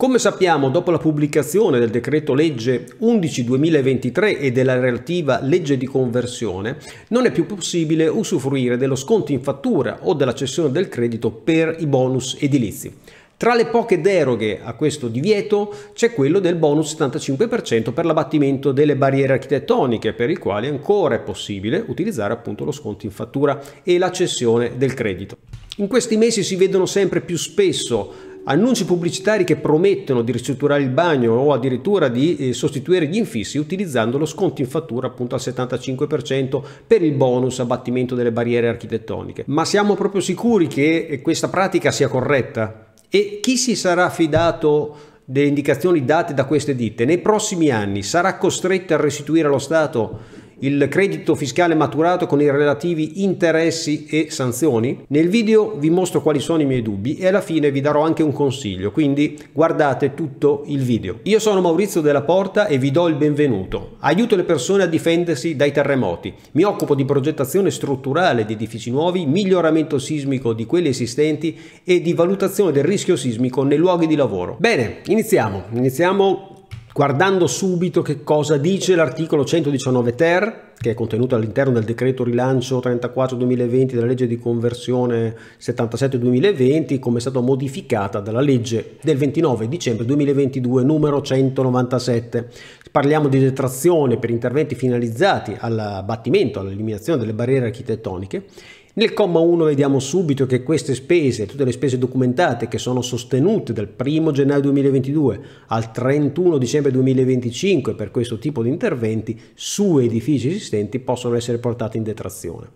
Come sappiamo, dopo la pubblicazione del decreto legge 11-2023 e della relativa legge di conversione, non è più possibile usufruire dello sconto in fattura o della cessione del credito per i bonus edilizi. Tra le poche deroghe a questo divieto c'è quello del bonus 75% per l'abbattimento delle barriere architettoniche, per il quale ancora è possibile utilizzare appunto lo sconto in fattura e la cessione del credito. In questi mesi si vedono sempre più spesso annunci pubblicitari che promettono di ristrutturare il bagno o addirittura di eh, sostituire gli infissi utilizzando lo sconto in fattura appunto al 75% per il bonus abbattimento delle barriere architettoniche. Ma siamo proprio sicuri che eh, questa pratica sia corretta? E chi si sarà fidato delle indicazioni date da queste ditte nei prossimi anni sarà costretto a restituire allo Stato il credito fiscale maturato con i relativi interessi e sanzioni? Nel video vi mostro quali sono i miei dubbi e alla fine vi darò anche un consiglio, quindi guardate tutto il video. Io sono Maurizio della Porta e vi do il benvenuto. Aiuto le persone a difendersi dai terremoti. Mi occupo di progettazione strutturale di edifici nuovi, miglioramento sismico di quelli esistenti e di valutazione del rischio sismico nei luoghi di lavoro. Bene, iniziamo. Iniziamo guardando subito che cosa dice l'articolo 119 ter, che è contenuto all'interno del decreto rilancio 34-2020 della legge di conversione 77-2020, come è stata modificata dalla legge del 29 dicembre 2022 numero 197. Parliamo di detrazione per interventi finalizzati all'abbattimento, all'eliminazione delle barriere architettoniche nel comma 1 vediamo subito che queste spese, tutte le spese documentate che sono sostenute dal 1 gennaio 2022 al 31 dicembre 2025 per questo tipo di interventi su edifici esistenti possono essere portate in detrazione.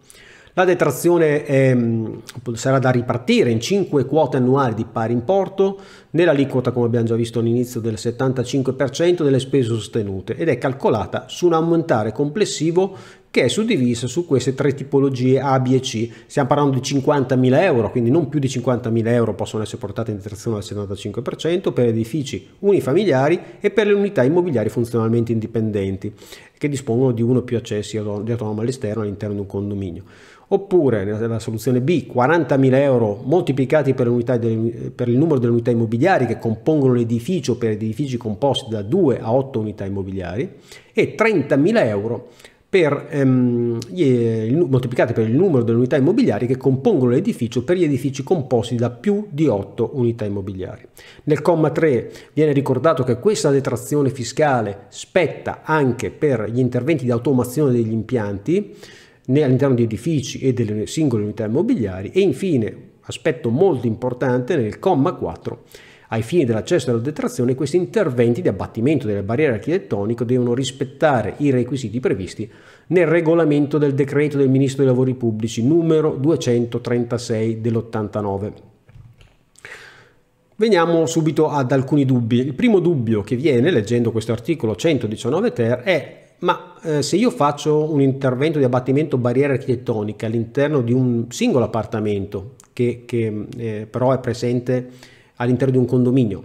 La detrazione è, ehm, sarà da ripartire in 5 quote annuali di pari importo nell'aliquota, come abbiamo già visto all'inizio, del 75% delle spese sostenute ed è calcolata su un ammontare complessivo che è suddivisa su queste tre tipologie A, B e C. Stiamo parlando di 50.000 euro, quindi non più di 50.000 euro possono essere portate in detrazione al 75% per edifici unifamiliari e per le unità immobiliari funzionalmente indipendenti che dispongono di uno o più accessi di autonomo all'esterno all'interno di un condominio. Oppure nella soluzione B, 40.000 euro moltiplicati per, per il numero delle unità immobiliari immobiliari che compongono l'edificio per edifici composti da 2 a 8 unità immobiliari e 30.000 euro per, ehm, eh, moltiplicati per il numero delle unità immobiliari che compongono l'edificio per gli edifici composti da più di 8 unità immobiliari. Nel comma 3 viene ricordato che questa detrazione fiscale spetta anche per gli interventi di automazione degli impianti all'interno di edifici e delle singole unità immobiliari e infine, aspetto molto importante, nel comma 4 ai fini dell'accesso alla detrazione, questi interventi di abbattimento delle barriere architettoniche devono rispettare i requisiti previsti nel regolamento del decreto del Ministro dei Lavori Pubblici numero 236 dell'89. Veniamo subito ad alcuni dubbi. Il primo dubbio che viene leggendo questo articolo 119 ter è ma eh, se io faccio un intervento di abbattimento barriere architettoniche all'interno di un singolo appartamento che, che eh, però è presente all'interno di un condominio,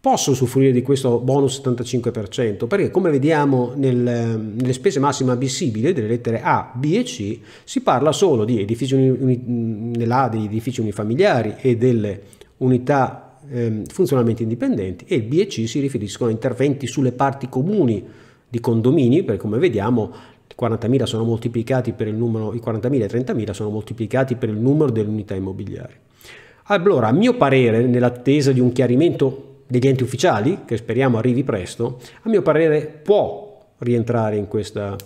posso usufruire di questo bonus 75% perché come vediamo nel, nelle spese massime ammissibili delle lettere A, B e C si parla solo di edifici nell'A degli edifici unifamiliari e delle unità eh, funzionalmente indipendenti e il B e C si riferiscono a interventi sulle parti comuni di condomini perché come vediamo 40.000 sono moltiplicati per il numero, i 40.000 e 30.000 sono moltiplicati per il numero delle unità immobiliari. Allora, a mio parere, nell'attesa di un chiarimento degli enti ufficiali, che speriamo arrivi presto, a mio parere può rientrare in, questa,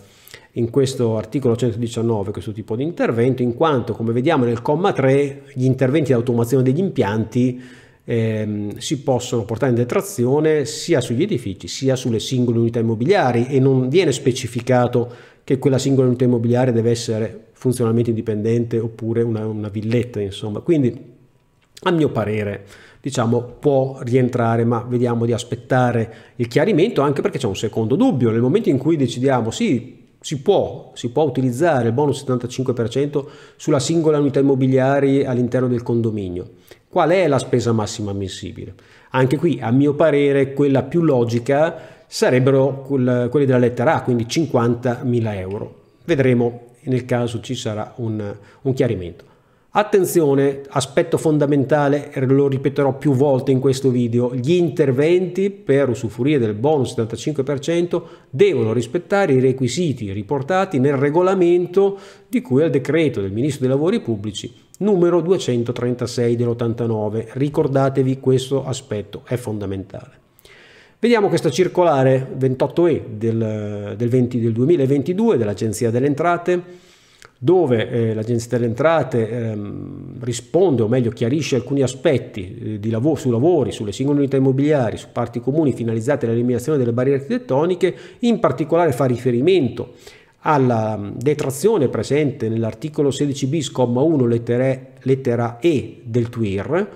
in questo articolo 119 questo tipo di intervento, in quanto, come vediamo nel comma 3, gli interventi di automazione degli impianti Ehm, si possono portare in detrazione sia sugli edifici sia sulle singole unità immobiliari e non viene specificato che quella singola unità immobiliare deve essere funzionalmente indipendente oppure una, una villetta insomma quindi a mio parere diciamo può rientrare ma vediamo di aspettare il chiarimento anche perché c'è un secondo dubbio nel momento in cui decidiamo sì si può, si può utilizzare il bonus 75% sulla singola unità immobiliare all'interno del condominio. Qual è la spesa massima ammissibile? Anche qui, a mio parere, quella più logica sarebbero quelli della lettera A, quindi 50.000 euro. Vedremo nel caso ci sarà un, un chiarimento. Attenzione, aspetto fondamentale, lo ripeterò più volte in questo video, gli interventi per usufruire del bonus 75% devono rispettare i requisiti riportati nel regolamento di cui al decreto del Ministro dei Lavori Pubblici numero 236 dell'89. Ricordatevi questo aspetto, è fondamentale. Vediamo questa circolare 28E del, del, 20, del 2022 dell'Agenzia delle Entrate dove eh, l'Agenzia delle Entrate ehm, risponde, o meglio chiarisce alcuni aspetti eh, lav su lavori, sulle singole unità immobiliari, su parti comuni finalizzate all'eliminazione delle barriere architettoniche, in particolare fa riferimento alla mm, detrazione presente nell'articolo 16 bis, comma 1, lettera E del TWIR,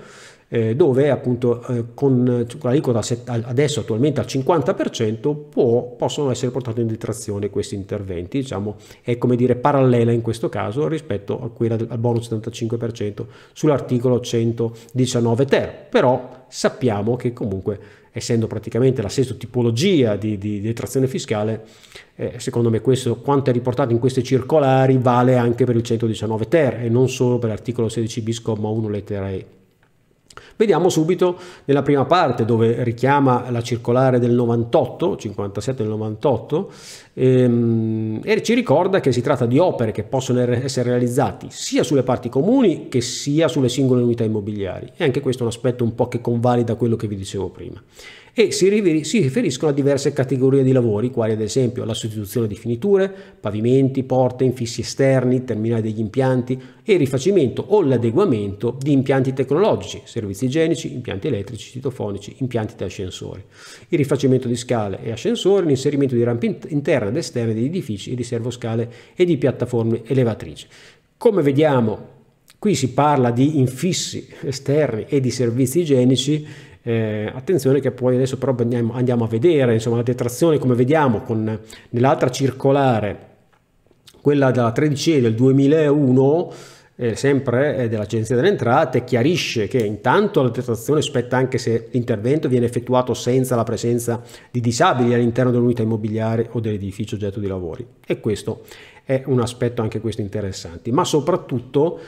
eh, dove appunto eh, con l'aliquota adesso attualmente al 50% può, possono essere portati in detrazione questi interventi, diciamo è come dire parallela in questo caso rispetto a quella del, al bonus 75% sull'articolo 119 ter, però sappiamo che comunque essendo praticamente la stessa tipologia di, di detrazione fiscale, eh, secondo me questo quanto è riportato in queste circolari vale anche per il 119 ter e non solo per l'articolo 16 bis, comma 1 lettera E. Vediamo subito nella prima parte dove richiama la circolare del 98, 57 del 98, ehm, e ci ricorda che si tratta di opere che possono essere realizzate sia sulle parti comuni che sia sulle singole unità immobiliari. E anche questo è un aspetto un po' che convalida quello che vi dicevo prima e si, riferiscono a diverse categorie di lavori, quali ad esempio la sostituzione di finiture, pavimenti, porte, infissi esterni, terminali degli impianti e il rifacimento o l'adeguamento di impianti tecnologici, servizi igienici, impianti elettrici, citofonici, impianti di ascensori, il rifacimento di scale e ascensori, l'inserimento di rampe interne ed esterne degli edifici di servoscale e di piattaforme elevatrici. Come vediamo, qui si parla di infissi esterni e di servizi igienici eh, attenzione che poi adesso però andiamo, andiamo a vedere, insomma la detrazione come vediamo con, nell'altra circolare, quella della 13 e del 2001, eh, sempre eh, dell'Agenzia delle Entrate, chiarisce che intanto la detrazione spetta anche se l'intervento viene effettuato senza la presenza di disabili all'interno dell'unità immobiliare o dell'edificio oggetto di lavori. E questo è un aspetto anche questo interessante, ma soprattutto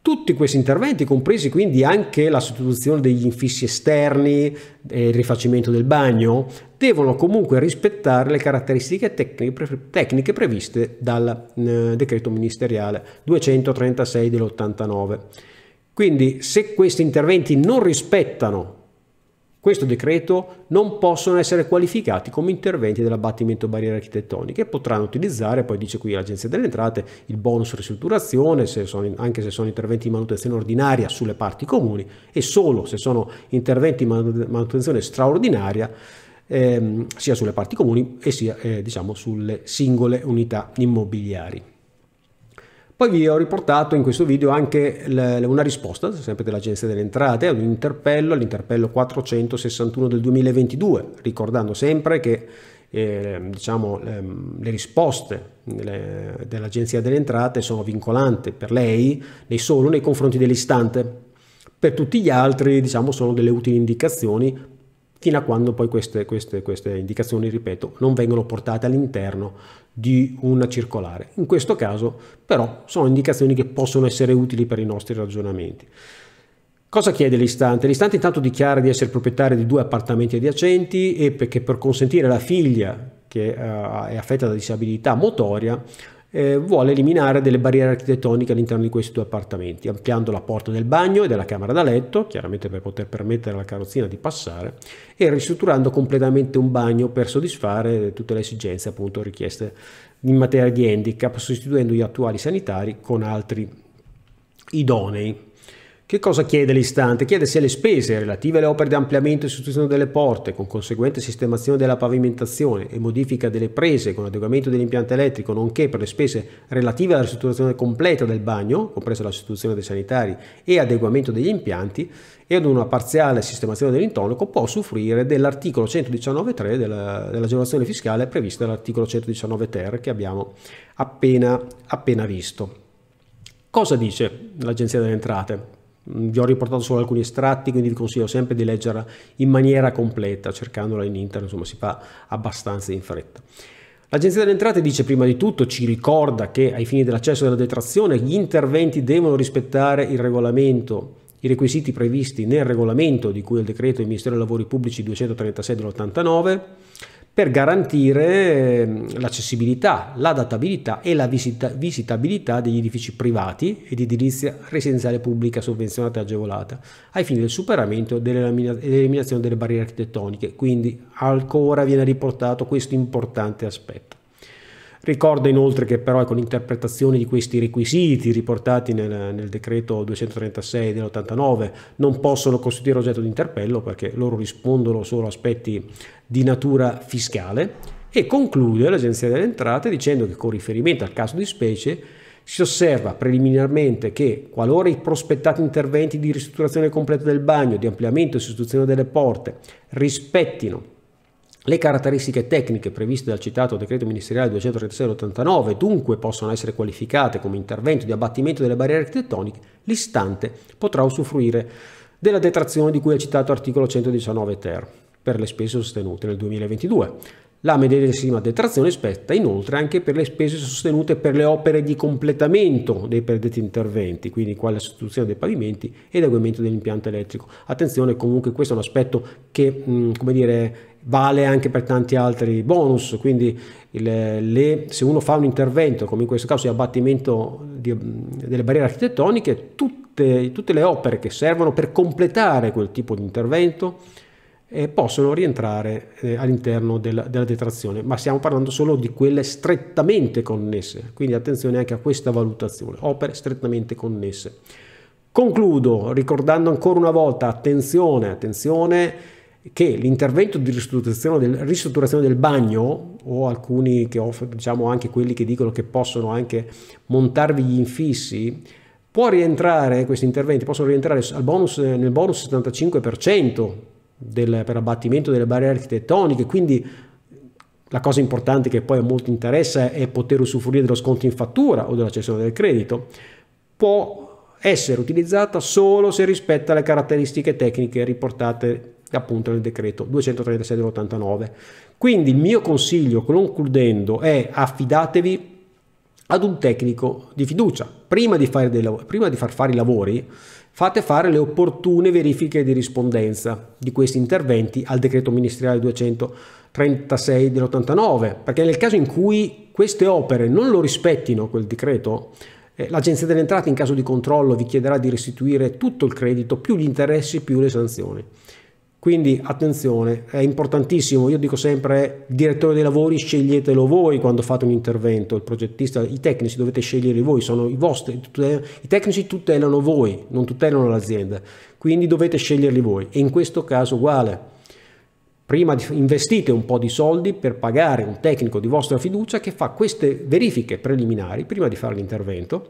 tutti questi interventi, compresi quindi anche la sostituzione degli infissi esterni e il rifacimento del bagno, devono comunque rispettare le caratteristiche tecniche, previste dal eh, decreto ministeriale 236 dell'89. Quindi se questi interventi non rispettano questo decreto non possono essere qualificati come interventi dell'abbattimento barriere architettoniche potranno utilizzare, poi dice qui l'Agenzia delle Entrate, il bonus ristrutturazione, se sono, anche se sono interventi di manutenzione ordinaria sulle parti comuni e solo se sono interventi di manutenzione straordinaria ehm, sia sulle parti comuni e sia eh, diciamo, sulle singole unità immobiliari. Poi vi ho riportato in questo video anche una risposta, sempre dell'Agenzia delle Entrate, ad un interpello, all'interpello 461 del 2022, ricordando sempre che eh, diciamo, ehm, le risposte delle, dell'Agenzia delle Entrate sono vincolanti per lei nei solo nei confronti dell'istante. Per tutti gli altri diciamo, sono delle utili indicazioni fino a quando poi queste, queste, queste indicazioni, ripeto, non vengono portate all'interno di una circolare. In questo caso però sono indicazioni che possono essere utili per i nostri ragionamenti. Cosa chiede l'istante? L'istante intanto dichiara di essere proprietario di due appartamenti adiacenti e perché per consentire alla figlia che eh, è affetta da disabilità motoria eh, vuole eliminare delle barriere architettoniche all'interno di questi due appartamenti, ampliando la porta del bagno e della camera da letto, chiaramente per poter permettere alla carrozzina di passare, e ristrutturando completamente un bagno per soddisfare tutte le esigenze appunto richieste in materia di handicap, sostituendo gli attuali sanitari con altri idonei. Che cosa chiede l'istante? Chiede se le spese relative alle opere di ampliamento e sostituzione delle porte, con conseguente sistemazione della pavimentazione e modifica delle prese con adeguamento dell'impianto elettrico, nonché per le spese relative alla ristrutturazione completa del bagno, compresa la sostituzione dei sanitari e adeguamento degli impianti, e ad una parziale sistemazione dell'intonaco, può soffrire dell'articolo 119.3 della, dell'agevolazione fiscale prevista dall'articolo 119 ter che abbiamo appena, appena visto. Cosa dice l'Agenzia delle Entrate? Mm, vi ho riportato solo alcuni estratti, quindi vi consiglio sempre di leggerla in maniera completa, cercandola in internet, insomma si fa abbastanza in fretta. L'Agenzia delle Entrate dice prima di tutto, ci ricorda che ai fini dell'accesso della detrazione gli interventi devono rispettare il regolamento, i requisiti previsti nel regolamento di cui è il decreto del Ministero dei Lavori Pubblici 236 dell'89, per garantire ehm, l'accessibilità, l'adattabilità e la visita visitabilità degli edifici privati e di edilizia residenziale pubblica sovvenzionata e agevolata, ai fini del superamento e dell'eliminazione delle barriere architettoniche. Quindi ancora viene riportato questo importante aspetto. Ricorda inoltre che però con ecco, l'interpretazione di questi requisiti riportati nel, nel decreto 236 dell'89 non possono costituire oggetto di interpello perché loro rispondono solo a aspetti di natura fiscale e conclude l'Agenzia delle Entrate dicendo che con riferimento al caso di specie si osserva preliminarmente che qualora i prospettati interventi di ristrutturazione completa del bagno, di ampliamento e sostituzione delle porte rispettino le caratteristiche tecniche previste dal citato decreto ministeriale 236-89 dunque possono essere qualificate come intervento di abbattimento delle barriere architettoniche, l'istante potrà usufruire della detrazione di cui al citato articolo 119 ter per le spese sostenute nel 2022. La medesima detrazione spetta inoltre anche per le spese sostenute per le opere di completamento dei predetti interventi, quindi quale la sostituzione dei pavimenti ed adeguamento dell'impianto elettrico. Attenzione, comunque questo è un aspetto che, mm, come dire, vale anche per tanti altri bonus, quindi le, le, se uno fa un intervento, come in questo caso di abbattimento di, mm, delle barriere architettoniche, tutte, tutte le opere che servono per completare quel tipo di intervento, eh, possono rientrare eh, all'interno del, della detrazione, ma stiamo parlando solo di quelle strettamente connesse, quindi attenzione anche a questa valutazione, opere strettamente connesse. Concludo ricordando ancora una volta, attenzione, attenzione, che l'intervento di ristrutturazione del, ristrutturazione del, bagno o alcuni che offrono, diciamo anche quelli che dicono che possono anche montarvi gli infissi, può rientrare, questi interventi possono rientrare bonus, nel bonus 75% del, per abbattimento delle barriere architettoniche, quindi la cosa importante che poi a molti interessa è poter usufruire dello sconto in fattura o della cessione del credito, può essere utilizzata solo se rispetta le caratteristiche tecniche riportate appunto nel decreto 236 dell'89. Quindi il mio consiglio, concludendo, è affidatevi ad un tecnico di fiducia. Prima di, lavori, prima di, far fare i lavori, fate fare le opportune verifiche di rispondenza di questi interventi al decreto ministeriale 236 dell'89, perché nel caso in cui queste opere non lo rispettino quel decreto, eh, l'Agenzia delle Entrate in caso di controllo vi chiederà di restituire tutto il credito più gli interessi più le sanzioni. Quindi attenzione, è importantissimo, io dico sempre, eh, direttore dei lavori sceglietelo voi quando fate un intervento, il progettista, i tecnici dovete scegliere voi, sono i vostri, i tecnici tutelano voi, non tutelano l'azienda, quindi dovete sceglierli voi e in questo caso uguale. Prima investite un po' di soldi per pagare un tecnico di vostra fiducia che fa queste verifiche preliminari prima di fare l'intervento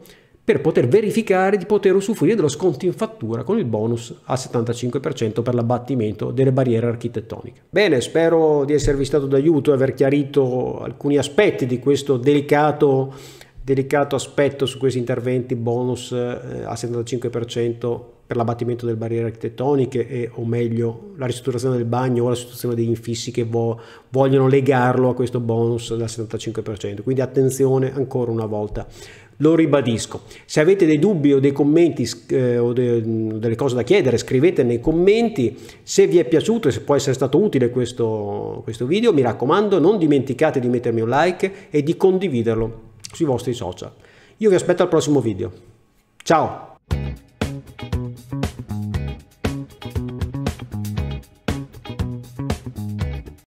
per poter verificare di poter usufruire dello sconto in fattura con il bonus al 75% per l'abbattimento delle barriere architettoniche. Bene, spero di esservi stato d'aiuto e aver chiarito alcuni aspetti di questo delicato, delicato aspetto su questi interventi bonus eh, al 75% per l'abbattimento delle barriere architettoniche e, o meglio la ristrutturazione del bagno o la situazione degli infissi che vo- vogliono legarlo a questo bonus del 75%. Quindi attenzione ancora una volta. Lo ribadisco. Se avete dei dubbi o dei commenti eh, o de- delle cose da chiedere, scrivete nei commenti. Se vi è piaciuto e se può essere stato utile questo, questo video, mi raccomando, non dimenticate di mettermi un like e di condividerlo sui vostri social. Io vi aspetto al prossimo video. Ciao!